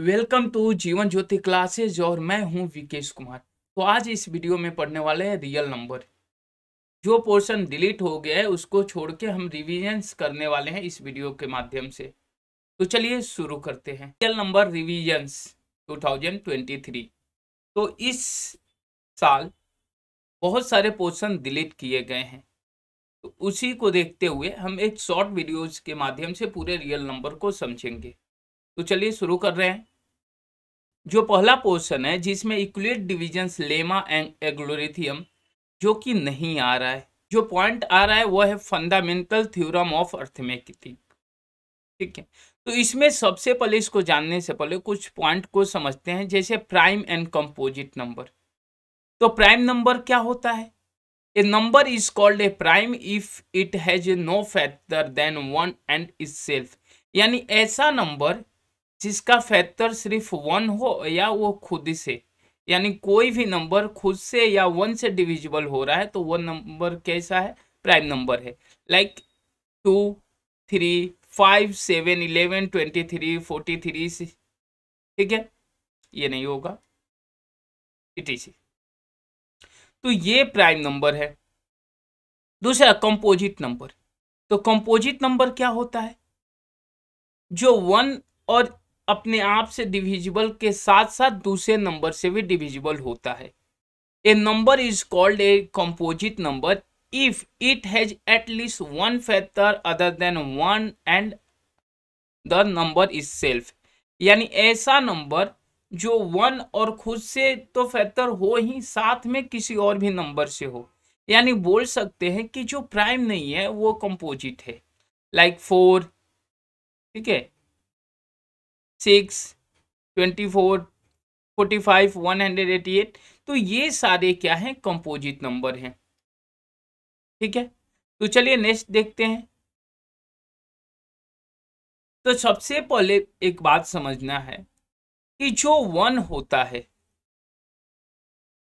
welcome to जीवन ज्योति classes और मैं हूं विकेश कुमार तो आज इस वीडियो में पढ़ने वाले हैं रियल नंबर जो पोर्शन डिलीट हो गया है उसको छोड़ के हम रिविजन्स करने वाले हैं इस वीडियो के माध्यम से तो चलिए शुरू करते हैं रियल नंबर रिविजन्स 2023 तो इस साल बहुत सारे पोर्शन डिलीट किए गए हैं तो उसी को देखते हुए हम एक शॉर्ट वीडियोज के माध्यम से पूरे रियल नंबर को समझेंगे तो चलिए शुरू कर रहे हैं जो पहला पोर्शन है जिसमें इक्वेट डिविजन लेमा एग्लोरिथियम जो कि नहीं आ रहा है जो पॉइंट आ रहा है वह है फंडामेंटल थ्योरम ऑफ अर्थमेटिक ठीक है तो इसमें सबसे पहले इसको जानने से पहले कुछ पॉइंट को समझते हैं जैसे प्राइम एंड कंपोजिट नंबर तो प्राइम नंबर क्या होता है a number is called a prime if it has no factor than one and is यानी ऐसा नंबर जिसका फैक्टर सिर्फ वन हो या वो खुद से यानी कोई भी नंबर खुद से या वन से डिविजिबल हो रहा है तो वो नंबर कैसा है प्राइम नंबर है like two three five seven eleven twenty three forty three ठीक है ये नहीं होगा इटीसी तो ये प्राइम नंबर है दूसरा कंपोजिट नंबर तो कंपोजिट नंबर क्या होता है जो वन और अपने आप से डिविजिबल के साथ साथ दूसरे नंबर से भी डिविजिबल होता है a number is called a composite number if it has at least one factor other than one and the number is self यानी ऐसा नंबर जो वन और खुद से तो फैक्टर हो ही साथ में किसी और भी नंबर से हो यानी बोल सकते हैं कि जो प्राइम नहीं है वो कंपोजिट है लाइक like फोर ठीक है six twenty four forty five one hundred eighty eight तो ये सारे क्या हैं कंपोजिट नंबर हैं ठीक है तो चलिए नेक्स्ट देखते हैं तो सबसे पहले एक बात समझना है कि जो वन होता है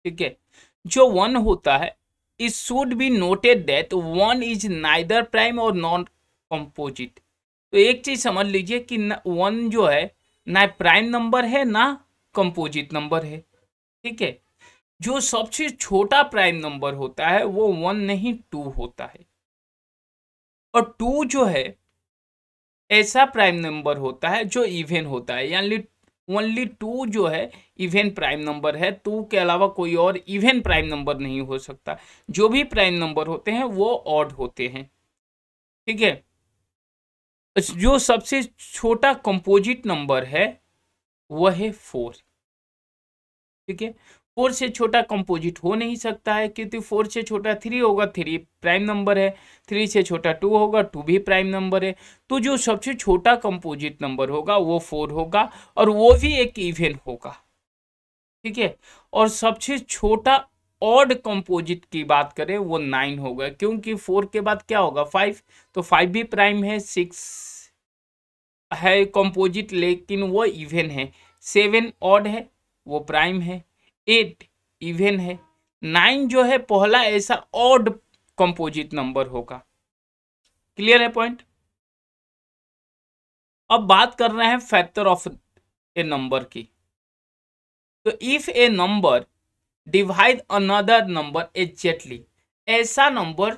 ठीक है जो वन होता है it should be noted that one is neither prime और नॉन कंपोजिट तो एक चीज़ समझ लीजिए कि वन जो है ना प्राइम नंबर है ना कंपोजिट नंबर है ठीक है जो सबसे छोटा प्राइम नंबर होता है वो वन नहीं टू होता है और टू जो है ऐसा प्राइम नंबर होता है जो इवेन होता है यानी ओनली टू जो है इवेन प्राइम नंबर है टू के अलावा कोई और इवेन प्राइम नंबर नहीं हो सकता जो भी प्राइम नंबर होते हैं वो ऑड होते हैं ठीक है जो सबसे छोटा कंपोजिट नंबर है वह है फोर ठीक है फोर से छोटा कंपोजिट हो नहीं सकता है क्योंकि फोर से छोटा थ्री होगा थ्री प्राइम नंबर है थ्री से छोटा टू होगा टू भी प्राइम नंबर है तो जो सबसे छोटा कंपोजिट नंबर होगा वो फोर होगा और वो भी एक इवेंट होगा ठीक है और सबसे छोटा ऑड कंपोजिट की बात करें वो नाइन होगा क्योंकि फोर के बाद क्या होगा फाइव तो फाइव भी प्राइम है सिक्स है कंपोजिट लेकिन वो इवन है सेवन ऑड है वो प्राइम है एट इवन है नाइन जो है पहला ऐसा ऑड कंपोजिट नंबर होगा क्लियर है पॉइंट अब बात कर रहे हैं फैक्टर ऑफ ए नंबर की तो if a number divide another number exactly ऐसा नंबर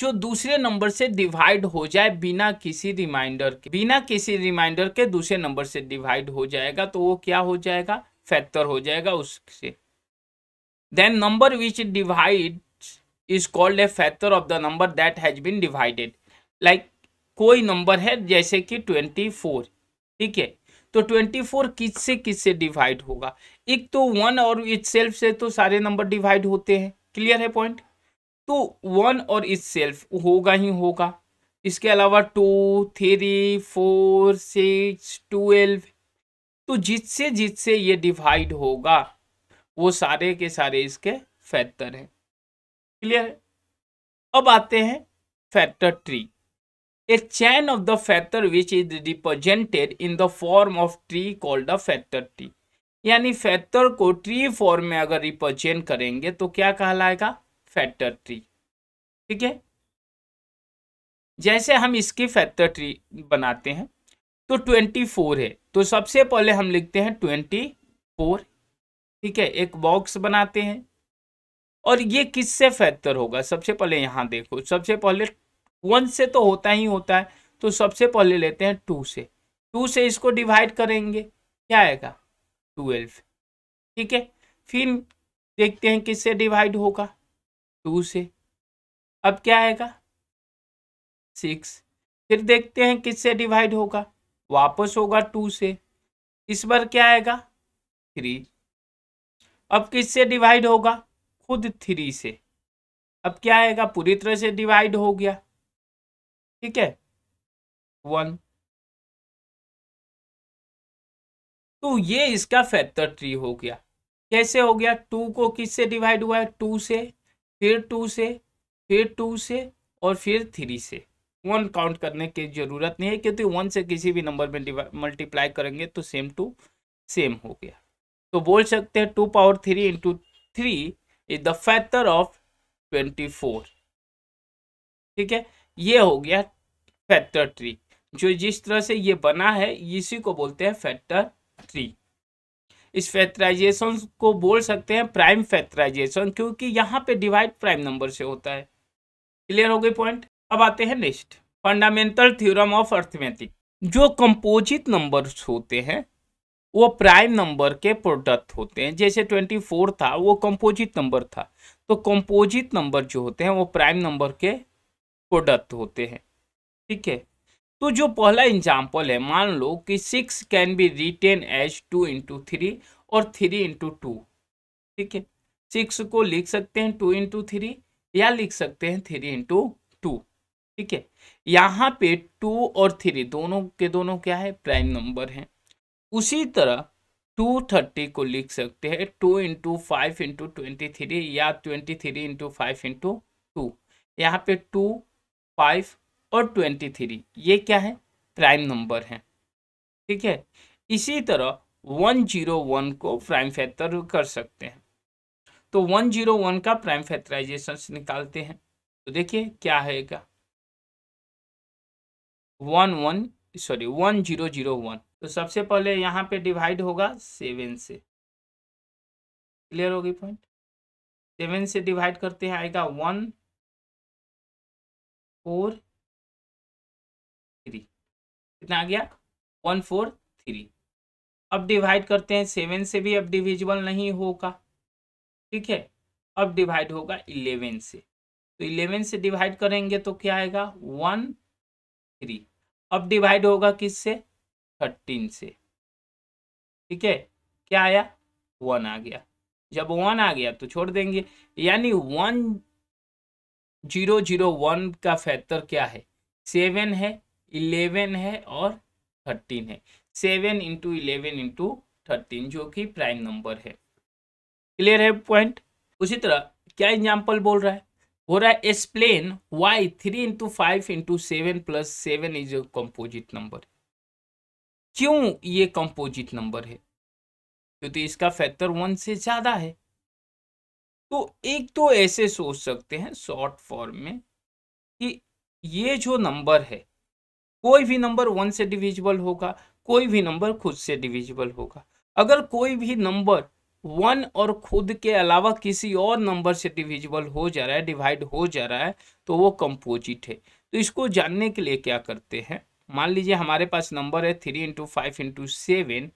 जो दूसरे नंबर से डिवाइड हो जाए बिना किसी रिमाइंडर के बिना किसी रिमाइंडर के दूसरे नंबर से डिवाइड हो जाएगा तो वो क्या हो जाएगा फैक्टर हो जाएगा उससे then number which divide is called a factor of the number that has been divided like कोई नंबर है जैसे कि ट्वेंटी फोर ठीक है तो ट्वेंटी फोर किससे किससे डिवाइड होगा एक तो वन और इट सेल्फ से तो सारे नंबर डिवाइड होते हैं क्लियर है पॉइंट तो वन और इट सेल्फ होगा ही होगा इसके अलावा two three four six twelve तो जिससे जिससे ये डिवाइड होगा वो सारे के सारे इसके फैक्टर हैं क्लियर अब आते हैं factor tree a chain of the factor which is represented in the form of tree called the factor tree यानी फैक्टर को ट्री फॉर्म में अगर रिप्रेजेंट करेंगे तो क्या कहलाएगा फैक्टर ट्री ठीक है जैसे हम इसकी फैक्टर ट्री बनाते हैं तो ट्वेंटी फोर है तो सबसे पहले हम लिखते हैं ट्वेंटी फोर ठीक है एक बॉक्स बनाते हैं और ये किससे फैक्टर होगा सबसे पहले यहां देखो सबसे पहले वन से तो होता ही होता है तो सबसे पहले लेते हैं टू से टू से इसको डिवाइड करेंगे क्या आएगा ट्वेल्व ठीक है फिर देखते हैं किससे डिवाइड होगा टू से अब क्या आएगा सिक्स फिर देखते हैं किससे डिवाइड होगा वापस होगा टू से इस बार क्या आएगा थ्री अब किससे डिवाइड होगा खुद थ्री से अब क्या आएगा पूरी तरह से डिवाइड हो गया ठीक है वन तो ये इसका फैक्टर ट्री हो गया कैसे हो गया टू को किससे डिवाइड हुआ है टू से फिर टू से फिर टू से और फिर थ्री से वन काउंट करने की जरूरत नहीं है क्योंकि वन से किसी भी नंबर में मल्टीप्लाई करेंगे तो सेम टू सेम हो गया तो बोल सकते हैं two power three into three is the factor of twenty four ठीक है ये हो गया फैक्टर ट्री जो जिस तरह से ये बना है इसी को बोलते हैं फैक्टर ट्री इस फैक्टराइजेशन को बोल सकते हैं प्राइम फैक्टराइजेशन क्योंकि यहाँ पे डिवाइड प्राइम नंबर से होता है क्लियर हो गई पॉइंट अब आते हैं next fundamental theorem of arithmetic जो कंपोजिट नंबर्स होते हैं वो प्राइम नंबर के प्रोडक्ट होते हैं जैसे ट्वेंटी फोर था वो कंपोजिट नंबर था तो कंपोजिट नंबर जो होते हैं वो प्राइम नंबर के प्रोडक्ट होते हैं ठीक है तो जो पहला एग्जाम्पल है मान लो कि six can be written as two into three और थ्री इंटू टू ठीक है सिक्स को लिख सकते हैं टू इंटू थ्री या लिख सकते हैं थ्री इंटू टू ठीक है यहाँ पे टू और थ्री दोनों के दोनों क्या है प्राइम नंबर हैं उसी तरह टू थर्टी को लिख सकते हैं two into five into twenty three या twenty three into five into two यहाँ पे टू फाइव और ट्वेंटी थ्री ये क्या है प्राइम नंबर है ठीक है इसी तरह वन जीरो वन को प्राइम फैक्टर कर सकते हैं तो वन जीरो वन का प्राइम फैक्टराइजेशन निकालते हैं तो देखिए क्या आएगा one one sorry one zero zero one तो सबसे पहले यहाँ पे डिवाइड होगा सेवन से क्लियर होगी पॉइंट सेवन से डिवाइड करते हैं आएगा वन फोर थ्री कितना आ गया वन फोर थ्री अब डिवाइड करते हैं सेवन से भी अब डिविजिबल नहीं होगा ठीक है अब डिवाइड होगा इलेवन से तो इलेवन से डिवाइड करेंगे तो क्या आएगा वन थ्री अब डिवाइड होगा किससे थर्टीन से ठीक है क्या आया वन आ गया जब वन आ गया तो छोड़ देंगे यानी वन जीरो जीरो वन का फैक्टर क्या है सेवन है इलेवन है और थर्टीन है seven into eleven into thirteen जो कि प्राइम नंबर है क्लियर है पॉइंट उसी तरह क्या एग्जाम्पल बोल रहा है हो रहा है explain why three into five into seven plus seven is a composite number क्यों ये कंपोजिट नंबर है क्योंकि इसका फैक्टर वन से ज़्यादा है तो एक तो ऐसे सोच सकते हैं शॉर्ट फॉर्म में कि ये जो नंबर है कोई भी नंबर वन से डिविजिबल होगा कोई भी नंबर खुद से डिविजिबल होगा अगर कोई भी नंबर वन और खुद के अलावा किसी और नंबर से डिविजिबल हो जा रहा है डिवाइड हो जा रहा है तो वो कंपोजिट है तो इसको जानने के लिए क्या करते हैं मान लीजिए हमारे पास नंबर है three into five into seven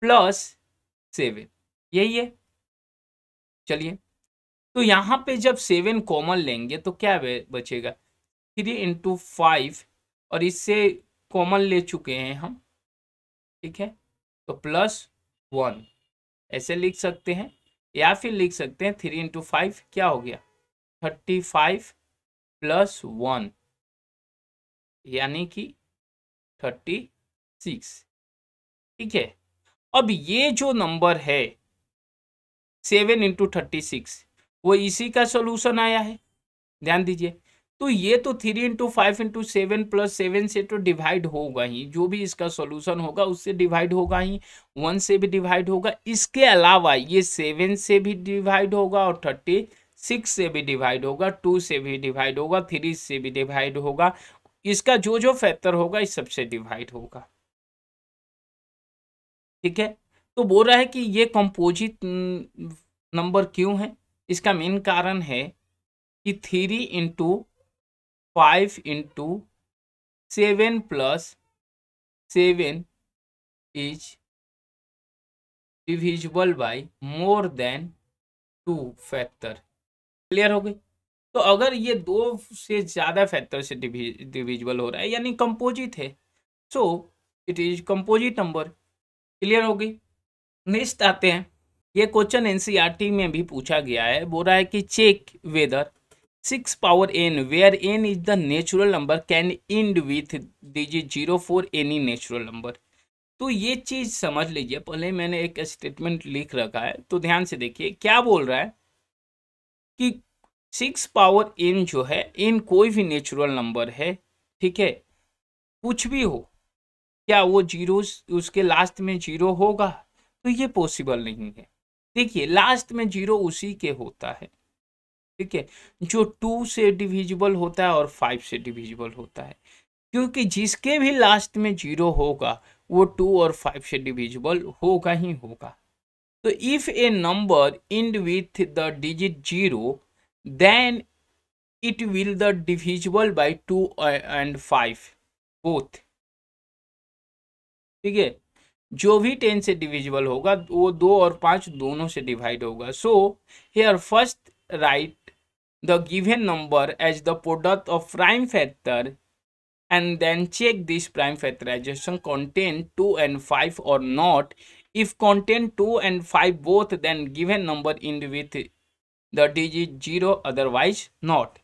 plus seven यही है चलिए तो यहाँ पे जब सेवन कॉमन लेंगे तो क्या बचेगा थ्री इंटू फाइव और इससे कॉमन ले चुके हैं हम ठीक है तो प्लस वन ऐसे लिख सकते हैं या फिर लिख सकते हैं थ्री इंटू फाइव क्या हो गया थर्टी फाइव प्लस वन यानी कि थर्टी सिक्स ठीक है अब ये जो नंबर है सेवन इंटू थर्टी सिक्स वो इसी का सोल्यूशन आया है ध्यान दीजिए तो ये तो three into five into seven plus seven से तो डिवाइड होगा ही जो भी इसका सोल्यूशन होगा उससे डिवाइड होगा ही वन से भी डिवाइड होगा इसके अलावा ये सेवन से भी डिवाइड होगा और थर्टी सिक्स से भी डिवाइड होगा टू से भी डिवाइड होगा थ्री से भी डिवाइड होगा इसका जो जो फैक्टर होगा इस सबसे डिवाइड होगा ठीक है तो बोल रहा है कि ये कंपोजिट नंबर हम्म, क्यों है इसका मेन कारण है कि three into five into seven plus seven is divisible by more than two factor clear हो गई तो अगर ये दो से ज़्यादा फैक्टर से डिविजिबल हो रहा है यानी कंपोजिट है so it is composite number clear हो गई नेक्स्ट आते हैं ये क्वेश्चन एनसीईआरटी में भी पूछा गया है बोल रहा है कि check whether six power N where N is the natural number can end with digit zero for any natural number तो ये चीज़ समझ लीजिए पहले मैंने एक स्टेटमेंट लिख रखा है तो ध्यान से देखिए क्या बोल रहा है कि सिक्स पावर एन जो है एन कोई भी नेचुरल नंबर है ठीक है कुछ भी हो क्या वो जीरो उसके लास्ट में जीरो होगा तो ये पॉसिबल नहीं है देखिए लास्ट में जीरो उसी के होता है ठीक है जो टू से डिविजिबल होता है और फाइव से डिविजिबल होता है क्योंकि जिसके भी लास्ट में जीरो होगा वो टू और फाइव से डिविजिबल होगा ही होगा तो if a number end with the digit zero then it will the divisible by two and five both ठीक है जो भी टेन से डिविजिबल होगा वो दो और पाँच दोनों से डिवाइड होगा so here first write the given number as the product of prime factor and then check this prime factorisation contain two and five और not if contain two and five both then given number end with the digit zero otherwise not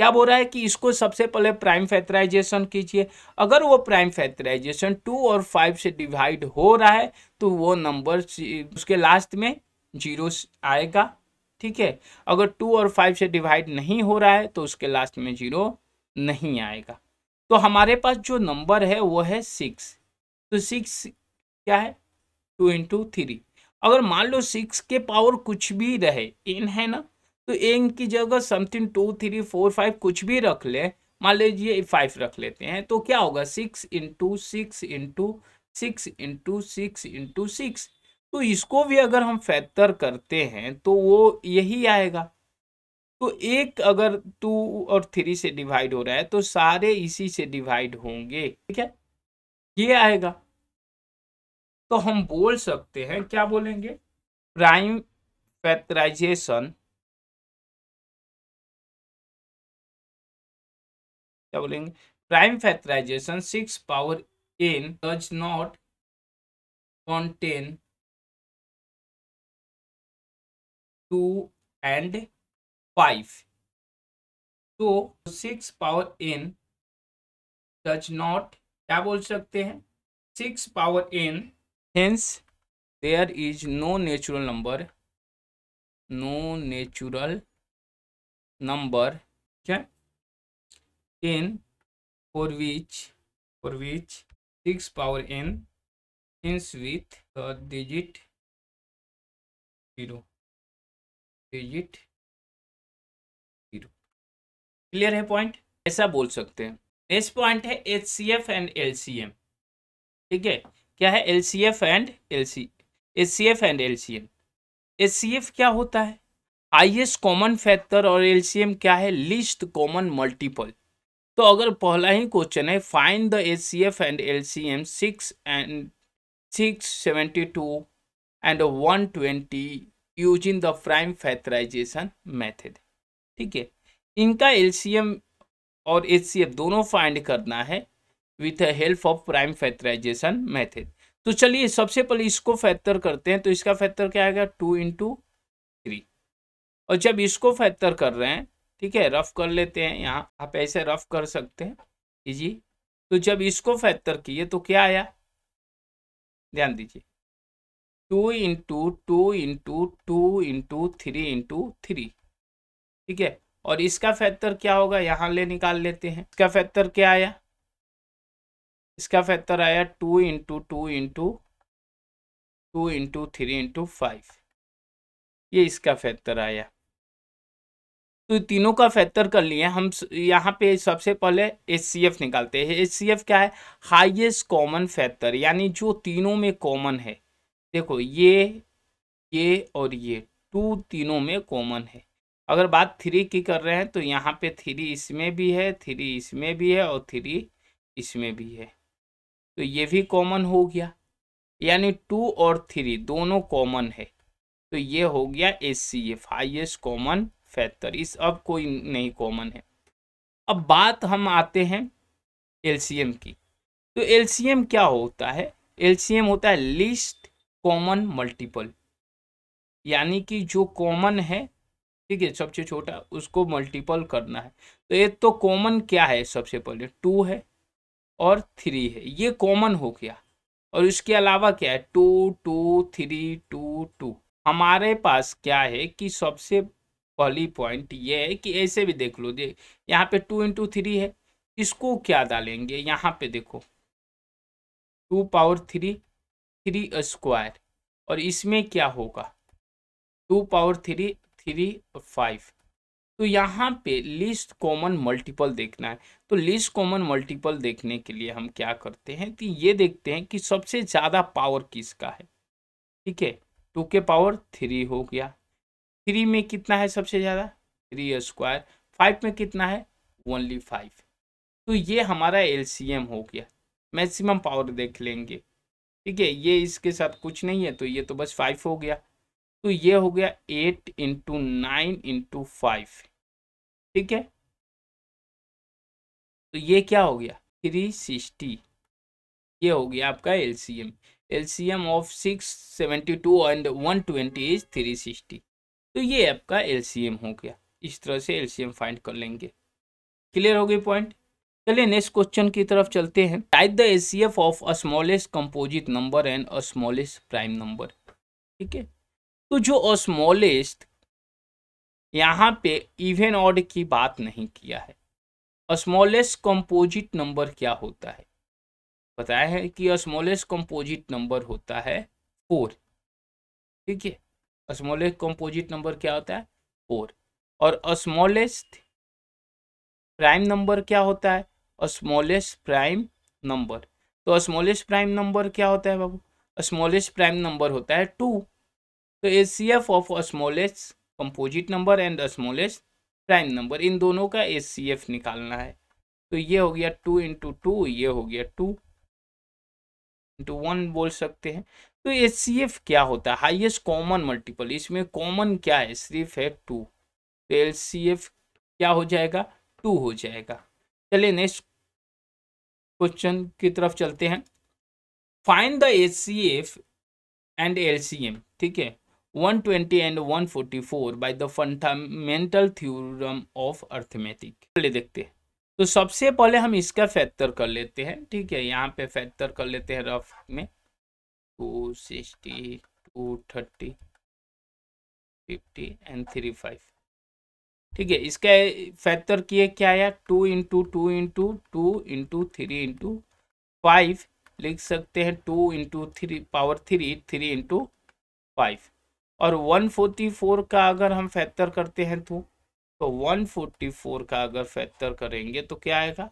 क्या बोल रहा है कि इसको सबसे पहले prime factorisation कीजिए अगर वो प्राइम फैक्टराइजेशन टू और फाइव से डिवाइड हो रहा है तो वो नंबर उसके लास्ट में जीरो आएगा ठीक है अगर टू और फाइव से डिवाइड नहीं हो रहा है तो उसके लास्ट में जीरो नहीं आएगा तो हमारे पास जो नंबर है वो है सिक्स तो सिक्स क्या है टू इंटू थ्री अगर मान लो सिक्स के पावर कुछ भी रहे इन है ना तो एंग की जगह something two three four five कुछ भी रख लें मान लीजिए फाइव रख लेते हैं तो क्या होगा six into six into six into six into six तो इसको भी अगर हम फैक्टर करते हैं तो वो यही आएगा तो एक अगर टू और थ्री से डिवाइड हो रहा है तो सारे इसी से डिवाइड होंगे ठीक है ये आएगा तो हम बोल सकते हैं क्या बोलेंगे प्राइम फैक्टराइजेशन क्या बोलेंगे prime factorisation six power N does not contain two and five तो six power N does not क्या बोल सकते हैं six power N hence there is no natural number no natural number क्या in for which for which 6 power n ends with the digit 0 digit 0 clear है point ऐसा बोल सकते हैं नेक्स्ट पॉइंट है H C F and L C M ठीक है क्या है L C F and L C H C F and L C M H C F क्या होता है आई एस कॉमन फैक्टर और एल सी एम क्या है लिस्ट कॉमन मल्टीपल तो अगर पहला ही क्वेश्चन है find the H C F and L C M six and six seventy two and one twenty use in the prime factorisation method ठीक है इनका एल सी एम और एच सी एफ दोनों फाइंड करना है with help of prime factorisation method तो चलिए सबसे पहले इसको फैक्टर करते हैं तो इसका फैक्टर क्या आएगा टू इंटू थ्री और जब इसको फैक्टर कर रहे हैं ठीक है रफ कर लेते हैं यहाँ आप ऐसे रफ कर सकते हैं इजी तो जब इसको फैक्टर किए तो क्या आया ध्यान दीजिए two into two into two into three into three ठीक है और इसका फैक्टर क्या होगा यहाँ ले निकाल लेते हैं इसका फैक्टर क्या आया इसका फैक्टर आया two into two into two into three into five ये इसका फैक्टर आया तो तीनों का फैक्टर कर लिए हम यहाँ पे सबसे पहले एच निकालते हैं एच क्या है हाईएस्ट कॉमन फैक्टर यानी जो तीनों में कॉमन है देखो ये ये और ये टू तीनों में कॉमन है अगर बात थ्री की कर रहे हैं तो यहाँ पे थ्री इसमें भी है थ्री इसमें भी है और थ्री इसमें भी है तो ये भी कॉमन हो गया यानी टू और थ्री दोनों कॉमन है तो ये हो गया H C F highest common factor इस अब कोई नहीं कॉमन है अब बात हम आते हैं एलसीएम की तो एलसीएम क्या होता है एलसीएम होता है लिस्ट कॉमन मल्टीपल यानी कि जो कॉमन है ठीक है सबसे छोटा उसको मल्टीपल करना है तो एक तो कॉमन क्या है सबसे पहले टू है और थ्री है ये कॉमन हो गया और इसके अलावा क्या है two two three two two हमारे पास क्या है कि सबसे पहली पॉइंट ये है कि ऐसे भी देख लो दे यहाँ पे टू इंटू थ्री है इसको क्या डालेंगे यहाँ पे देखो two power three three square और इसमें क्या होगा two power three three five तो यहाँ पे लिस्ट कॉमन मल्टीपल देखना है तो लिस्ट कॉमन मल्टीपल देखने के लिए हम क्या करते हैं कि ये देखते हैं कि सबसे ज़्यादा पावर किसका है ठीक है टू के पावर थ्री हो गया थ्री में कितना है सबसे ज़्यादा थ्री स्क्वायर फाइव में कितना है ओनली फाइव तो ये हमारा एल हो गया मैक्सिमम पावर देख लेंगे ठीक है ये इसके साथ कुछ नहीं है तो ये तो बस फाइव हो गया तो ये हो गया eight into nine into five ठीक है तो ये क्या हो गया थ्री सिक्सटी ये हो गया आपका L L C M C M of six seventy two and one twenty is three sixty तो ये आपका एल हो गया इस तरह से एल फाइंड कर लेंगे क्लियर हो गई पॉइंट चलिए नेक्स्ट क्वेश्चन की तरफ चलते हैं type the LCF of a smallest composite number and a smallest prime number ठीक है तो जो अ स्मॉलेस्ट यहाँ पे इवेन ऑड की बात नहीं किया है अ स्मॉलेस्ट कंपोजिट नंबर क्या होता है बताया है कि अ स्मॉलेस्ट कंपोजिट नंबर होता है फोर ठीक है स्मॉलेस्ट कंपोजिट नंबर क्या होता है फोर और स्मॉलेस्ट प्राइम नंबर क्या होता है स्मॉलेस्ट प्राइम नंबर तो स्मॉलेस्ट प्राइम नंबर क्या होता है बाबू स्मॉलेस्ट प्राइम नंबर होता है टू तो A C F of smallest composite number and smallest prime number इन दोनों का ए सी एफ निकालना है तो ये हो गया टू इंटू टू ये हो गया टू इंटू वन बोल सकते हैं तो एच क्या होता है हाईएस्ट कॉमन मल्टीपल इसमें कॉमन क्या है सिर्फ है टू तो एल क्या हो जाएगा टू हो जाएगा चलिए नेक्स्ट क्वेश्चन की तरफ चलते हैं find the H C F and L C M ठीक है 120 and 144 by the fundamental theorem of arithmetic चलिए देखते हैं तो सबसे पहले हम इसका फैक्टर कर लेते हैं ठीक है यहाँ पे फैक्टर कर लेते हैं रफ में two sixty two thirty fifty and three five ठीक है इसका फैक्टर किए क्या आया two into two into two into three into five लिख सकते हैं two into three power three three into five और वन फोर्टी फोर का अगर हम फैक्टर करते हैं तो तो फोर का अगर फैक्टर करेंगे तो क्या आएगा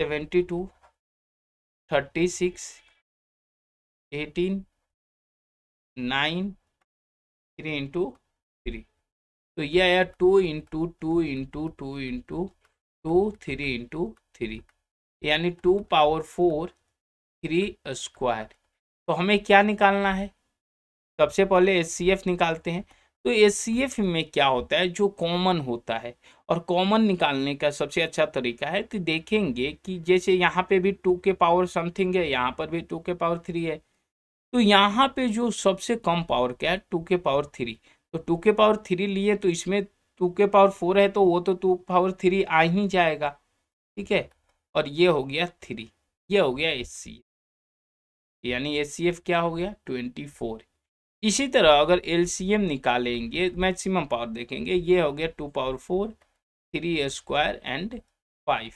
seventy two thirty six eighteen nine three into three तो ये आया two into two into two into two three into three यानी two power four three square तो हमें क्या निकालना है सबसे पहले एस सी एफ निकालते हैं तो एस सी एफ में क्या होता है जो कॉमन होता है और कॉमन निकालने का सबसे अच्छा तरीका है तो देखेंगे कि जैसे यहाँ पे भी टू के पावर समथिंग है यहाँ पर भी टू के पावर थ्री है तो यहाँ पे जो सबसे कम पावर क्या है टू के पावर थ्री तो टू के पावर थ्री लिए तो इसमें टू के पावर फोर है तो वो तो टू पावर थ्री आ ही जाएगा ठीक है और ये हो गया थ्री ये हो गया एस सी यानी एस सी एफ क्या हो गया ट्वेंटी फोर इसी तरह अगर एल सी एम निकालेंगे मैक्सिमम पावर देखेंगे ये हो गया two power four three square and five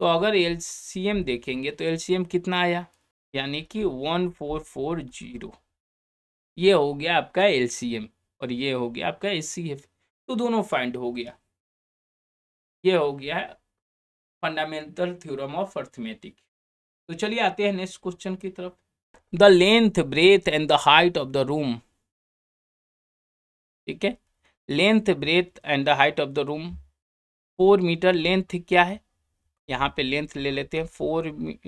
तो अगर एल सी एम देखेंगे तो एल सी एम कितना आया यानी कि वन फोर फोर जीरो ये हो गया आपका एल और ये हो गया आपका एस तो दोनों फाइंड हो गया ये हो गया फंडामेंटल थ्योरम ऑफ अर्थमेटिक तो चलिए आते हैं नेक्स्ट क्वेश्चन की तरफ the length breadth and the height of the room ठीक है length breadth and the height of the room four metre length क्या है यहाँ पे लेंथ ले लेते हैं four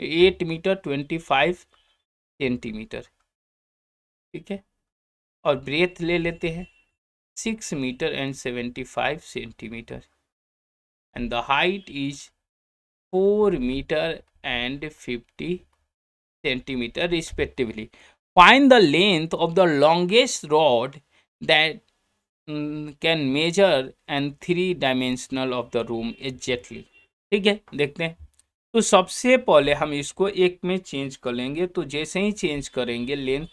eight metre twenty five centimetre ठीक है और ब्रेथ ले लेते हैं six metre and seventy five centimetre and the height is four metre and fifty centimetre respectively find the length of the longest rod that can measure and three dimensional of the room exactly ठीक है देखते हैं तो सबसे पहले हम इसको एक में चेंज कर लेंगे तो जैसे ही चेंज करेंगे लेंथ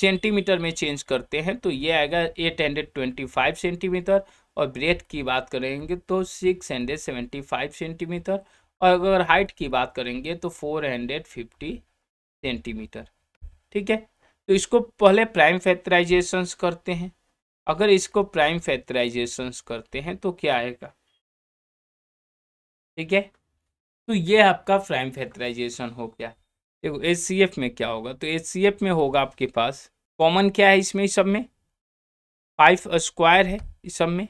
सेंटीमीटर में चेंज करते हैं तो ये आएगा eight hundred twenty five centimetre और ब्रेथ की बात करेंगे तो six hundred seventy five centimetre और अगर हाइट की बात करेंगे तो फोर हंड्रेड फिफ्टी सेंटीमीटर ठीक है तो इसको पहले प्राइम फैक्टराइजेशंस करते हैं अगर इसको प्राइम फैक्टराइजेशंस करते हैं तो क्या आएगा ठीक है तो ये आपका फ्रेम फैक्टराइजेशन हो गया देखो एच में क्या होगा तो एच में होगा आपके पास कॉमन क्या है इसमें सब में फाइव स्क्वायर है इस सब में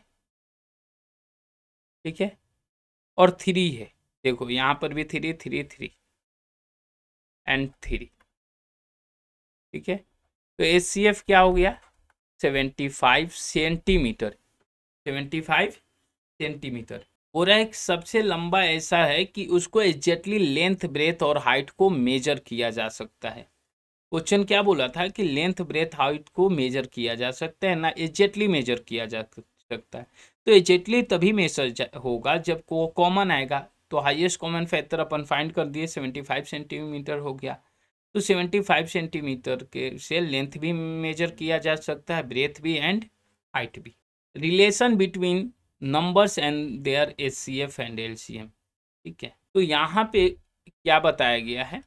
ठीक है और थ्री है देखो यहाँ पर भी three three three and three ठीक है तो एच क्या हो गया seventy five centimetre seventy five centimetre ओरेक सबसे लंबा ऐसा है कि उसको एग्जैक्टली लेंथ ब्रेथ और हाइट को मेजर किया जा सकता है क्वेश्चन क्या बोला था कि लेंथ ब्रेथ हाइट को मेजर किया जा सकता है ना तो एग्जैक्टली तो तो मेजर किया जा सकता है तो एग्जैक्टली तभी मेजर होगा जब को कॉमन आएगा तो हाईएस्ट कॉमन फैक्टर अपन फाइंड कर दिए फाइव सेंटीमीटर हो गया तो फाइव सेंटीमीटर के से लेंथ भी मेजर किया जा सकता है ब्रेथ भी एंड हाइट भी relation between numbers and their H C F and L C M ठीक है तो यहाँ पे क्या बताया गया है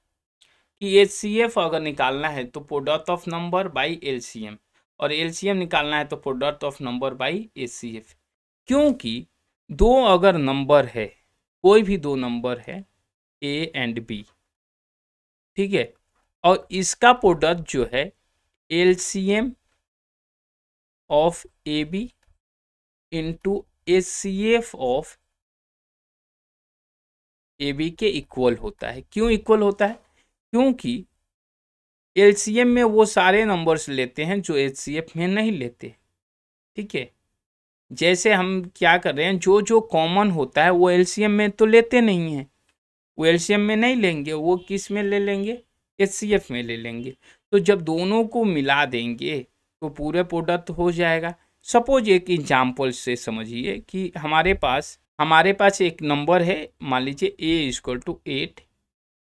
कि एच सी एफ अगर निकालना है तो product of number by L C M और एल सी एम निकालना है तो product of number by H C F क्योंकि दो अगर नंबर है कोई भी दो नंबर है ए एंड बी ठीक है और इसका प्रोडक्ट जो है L C M of A B into F of A B के इक्वल होता है क्यों इक्वल होता है क्योंकि एल में वो सारे नंबर्स लेते हैं जो एच में नहीं लेते ठीक है जैसे हम क्या कर रहे हैं जो जो कॉमन होता है वो एल में तो लेते नहीं हैं वो एल में नहीं लेंगे वो किस में ले लेंगे एच में ले लेंगे तो जब दोनों को मिला देंगे तो पूरे प्रोडक्ट हो जाएगा सपोज एक एग्जाम्पल से समझिए कि हमारे पास हमारे पास एक नंबर है मान लीजिए ए इजक्ल टू एट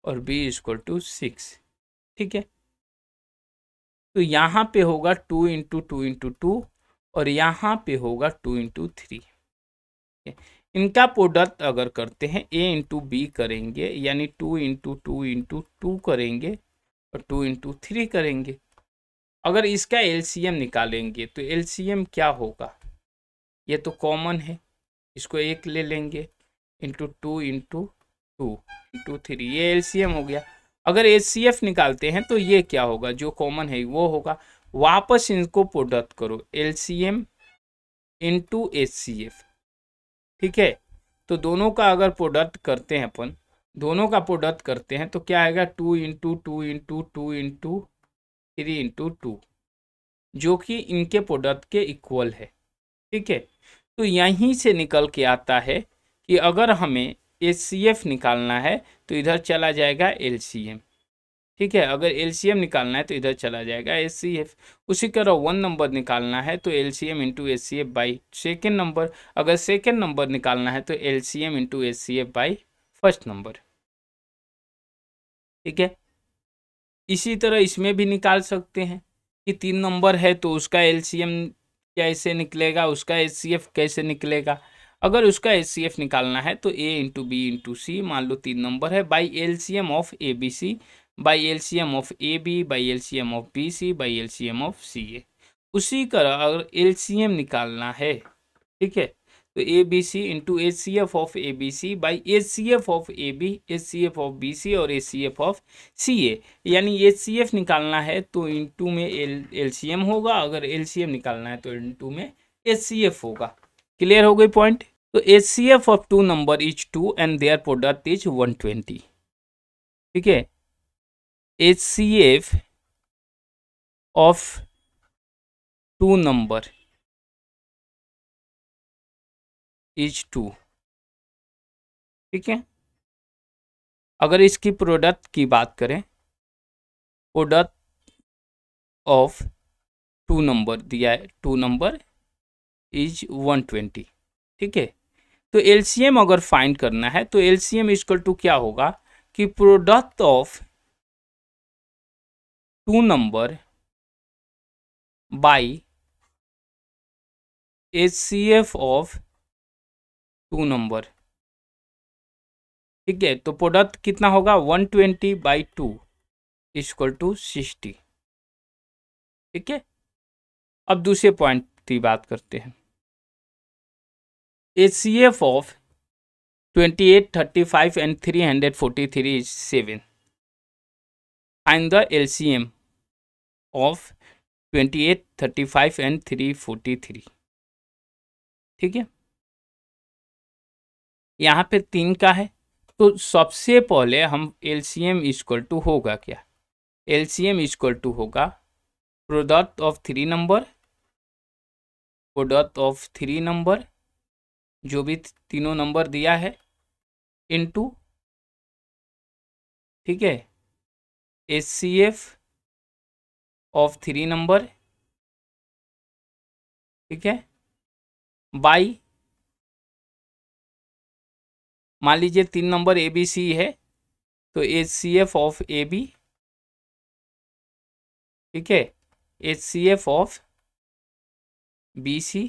और बी इजक्ल टू सिक्स ठीक है तो यहाँ पे होगा two into two into two और यहाँ पे होगा टू इंटू थ्री इनका प्रोडक्ट अगर करते हैं ए इंटू बी करेंगे यानी two into two into two करेंगे और टू इंटू थ्री करेंगे अगर इसका एलसीएम निकालेंगे तो एलसीएम क्या होगा ये तो कॉमन है इसको एक ले लेंगे into two into two into three ये एल हो गया अगर एच निकालते हैं तो ये क्या होगा जो कॉमन है वो होगा वापस इनको प्रोडक्ट करो L C M into H C F ठीक है तो दोनों का अगर प्रोडक्ट करते हैं अपन दोनों का प्रोडक्ट करते हैं तो क्या आएगा two into two into two into three into two जो कि इनके प्रोडक्ट के इक्वल है ठीक है तो यहीं से निकल के आता है कि अगर हमें एच निकालना है तो इधर चला जाएगा एल ठीक है अगर एल निकालना है तो इधर चला जाएगा एच उसी तरह वन नंबर निकालना है तो L C M into H C F by second number अगर सेकेंड नंबर निकालना है तो L C M into H C F by first number ठीक है इसी तरह इसमें भी निकाल सकते हैं कि तीन नंबर है तो उसका एल कैसे निकलेगा उसका एच कैसे निकलेगा अगर उसका एच निकालना है तो A into B into C मान लो तीन नंबर है by M of A B C by M of A B by M of B C by M of C A उसी तरह अगर एल निकालना है ठीक है तो A B C into H C F of A B C by H C F of A B H C F of B C और H C F of C A यानी H C F निकालना है तो into में L L C M होगा अगर L C M निकालना है तो इंटू में एच सी एफ होगा क्लियर हो गई पॉइंट तो H C F of two number is two and their product is one twenty ठीक है H C F of two number is two ठीक है अगर इसकी प्रोडक्ट की बात करें प्रोडक्ट ऑफ टू नंबर दिया है two number is one twenty ठीक है तो एलसीएम अगर फाइंड करना है तो एलसीएम इजकल टू क्या होगा कि product of two number by H C F of two number ठीक है तो प्रोडक्ट कितना होगा one twenty by two equal to sixty ठीक है अब दूसरे पॉइंट की बात करते हैं A C F of twenty eight thirty five and three hundred forty three is seven the L C M of twenty eight thirty five and three forty three ठीक है यहाँ पे तीन का है तो सबसे पहले हम L C M equal to होगा क्या L C M equal to होगा product of three number product of three number जो भी तीनों नंबर दिया है इनटू ठीक है S C F of three number ठीक है बाई मान लीजिए तीन नंबर ए बी सी है तो H C F of A B ठीक है H C F of B C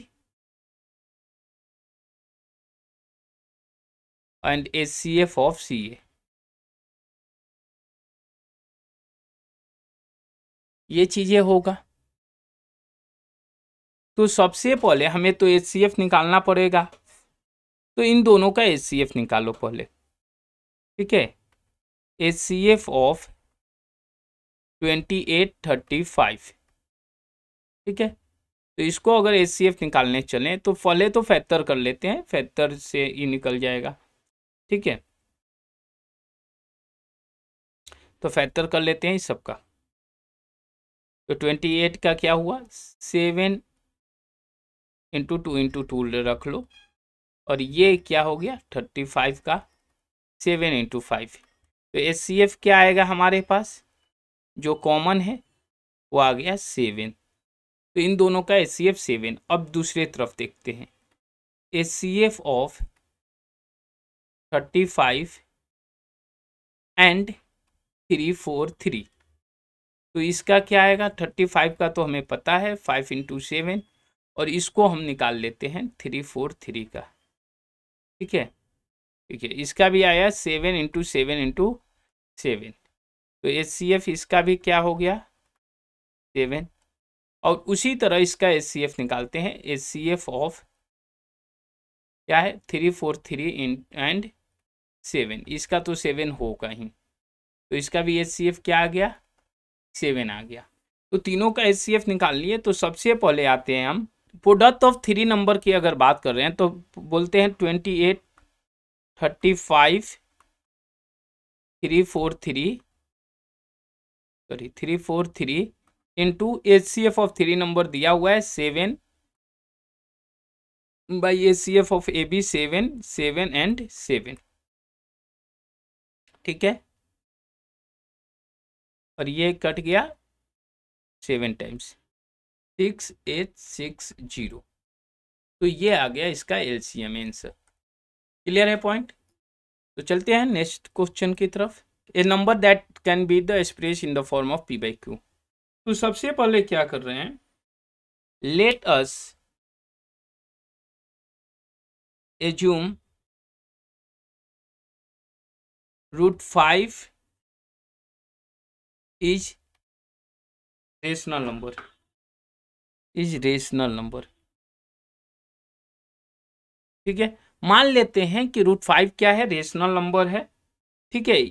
and H C F of C A ये चीज़ें होगा तो सबसे पहले हमें तो एच सी एफ निकालना पड़ेगा तो इन दोनों का एच निकालो पहले ठीक है H C F of twenty eight thirty five ठीक है तो इसको अगर एच सी एफ निकालने चलें तो फले तो फैतर कर लेते हैं फैतर से ये e निकल जाएगा ठीक है तो फैतर कर लेते हैं इस सबका तो ट्वेंटी एट का क्या हुआ seven into two into two रख लो और ये क्या हो गया थर्टी फाइव का सेवन इंटू फाइव तो एस सी एफ क्या आएगा हमारे पास जो कॉमन है वो आ गया सेवन तो इन दोनों का एस सी एफ सेवन अब दूसरे तरफ देखते हैं S C F of thirty five and three four three तो इसका क्या आएगा थर्टी फाइव का तो हमें पता है फाइव इंटू सेवन और इसको हम निकाल लेते हैं थ्री फोर थ्री का ठीक है ठीक है इसका भी आया seven into seven into seven तो एच सी एफ इसका भी क्या हो गया सेवन और उसी तरह इसका एच सी एफ निकालते हैं एच सी एफ ऑफ क्या है थ्री फोर थ्री इन एंड सेवन इसका तो सेवन होगा ही तो इसका भी एच सी एफ क्या आ गया सेवन आ गया तो तीनों का एच सी एफ निकाल लिए तो सबसे पहले आते हैं हम प्रोडक्ट ऑफ थ्री नंबर की अगर बात कर रहे हैं तो बोलते हैं twenty eight thirty five three four three sorry three four three into H C F of three number दिया हुआ है seven by A C F of A B seven seven and seven ठीक है और ये कट गया seven times six eight six zero तो ये आ गया इसका एलसीएम आंसर क्लियर है पॉइंट तो चलते हैं नेक्स्ट क्वेश्चन की तरफ A number that can be the express in the form of P by Q तो सबसे पहले क्या कर रहे हैं let us assume root five is rational number is rational number ठीक है मान लेते हैं कि रूट फाइव क्या है रेशनल नंबर है ठीक है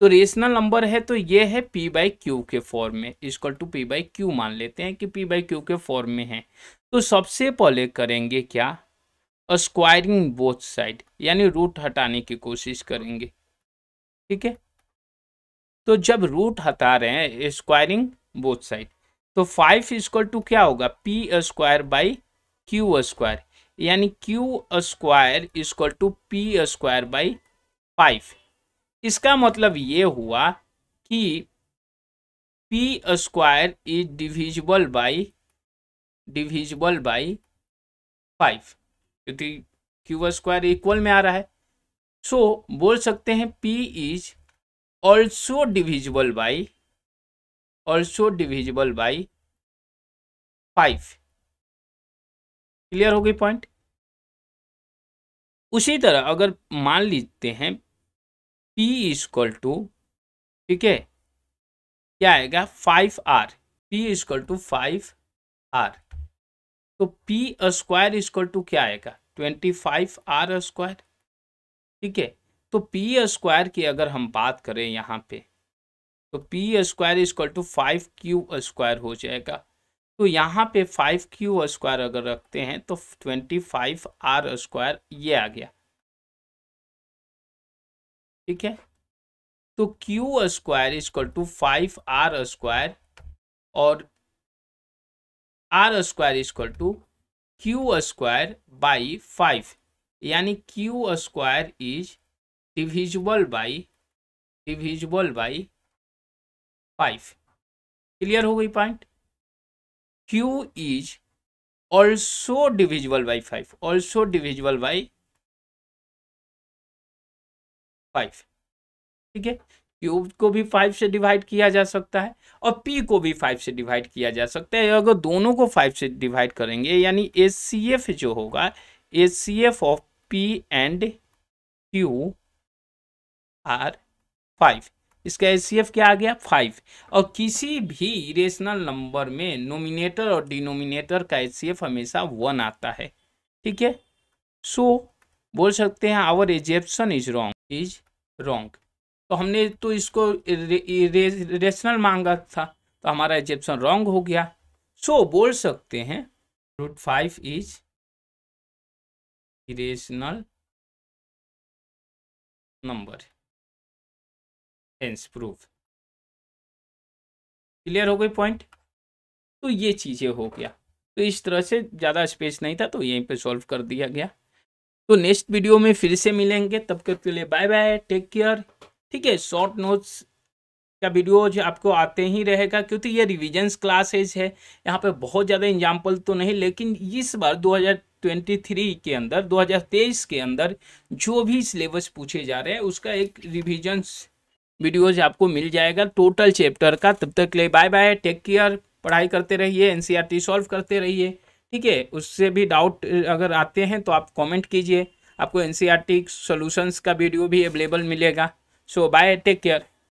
तो रेशनल नंबर है तो ये है पी बाई क्यू के फॉर्म में equal to P by Q मान लेते हैं कि पी बाई क्यू के फॉर्म में है तो सबसे पहले करेंगे क्या स्क्वायरिंग बोथ साइड यानी रूट हटाने की कोशिश करेंगे ठीक है तो जब रूट हटा रहे हैं स्क्वायरिंग बोथ साइड तो फाइव इजक्वल टू क्या होगा P square by Q square यानी Q square equal to P square by five इसका मतलब ये हुआ कि P square is divisible by divisible by five क्योंकि क्यू स्क्वायर इक्वल में आ रहा है सो so, बोल सकते हैं P is also divisible by also divisible by five clear हो गई पॉइंट उसी तरह अगर मान लेते हैं इज इजक्वल टू ठीक है क्या आएगा five R P equal to five R तो पी स्क्वायर इजक्वल टू क्या आएगा ट्वेंटी फाइव आर स्क्वायर ठीक है तो पी स्क्वायर की अगर हम बात करें यहाँ पे तो P square is to five q square हो जाएगा तो यहाँ पे फाइव क्यू स्क्वायर अगर रखते हैं तो ट्वेंटी फाइव आर स्क्वायर ये आ गया ठीक है तो q square is to five r square और r square is to q square by five यानी Q square is divisible by divisible by five clear हो गई point q is also divisible by five also divisible by five ठीक है cube को भी five से divide किया जा सकता है और पी को भी फाइव से डिवाइड किया जा सकता है अगर दोनों को फाइव से डिवाइड करेंगे यानी ए सी एफ जो होगा A C F of p and q r five इसका एच क्या आ गया फाइव और किसी भी रेशनल नंबर में नोमिनेटर और डिनोमिनेटर का एच हमेशा वन आता है ठीक है सो बोल सकते हैं our assumption is wrong is wrong तो हमने तो इसको रे, रे, रेशनल मांगा था तो हमारा एजेप्शन रॉन्ग हो गया सो so, बोल सकते हैं root five is rational number hence proof clear हो गई पॉइंट तो ये चीज़ें हो गया तो इस तरह से ज़्यादा स्पेस नहीं था तो यहीं पे सॉल्व कर दिया गया तो नेक्स्ट वीडियो में फिर से मिलेंगे तब तक के लिए बाय बाय टेक केयर ठीक है शॉर्ट नोट्स का वीडियो जो आपको आते ही रहेगा क्योंकि ये रिविजन्स क्लासेज है यहाँ पे बहुत ज़्यादा एग्जाम्पल तो नहीं लेकिन इस बार 2023 के अंदर 2023 के अंदर जो भी सिलेबस पूछे जा रहे हैं उसका एक रिविजन्स वीडियोज आपको मिल जाएगा टोटल चैप्टर का तब तक ले बाय बाय टेक केयर पढ़ाई करते रहिए एन e सॉल्व करते रहिए ठीक है उससे भी डाउट अगर आते हैं तो आप कमेंट कीजिए आपको एन e सी का वीडियो भी अवेलेबल मिलेगा सो बाय टेक केयर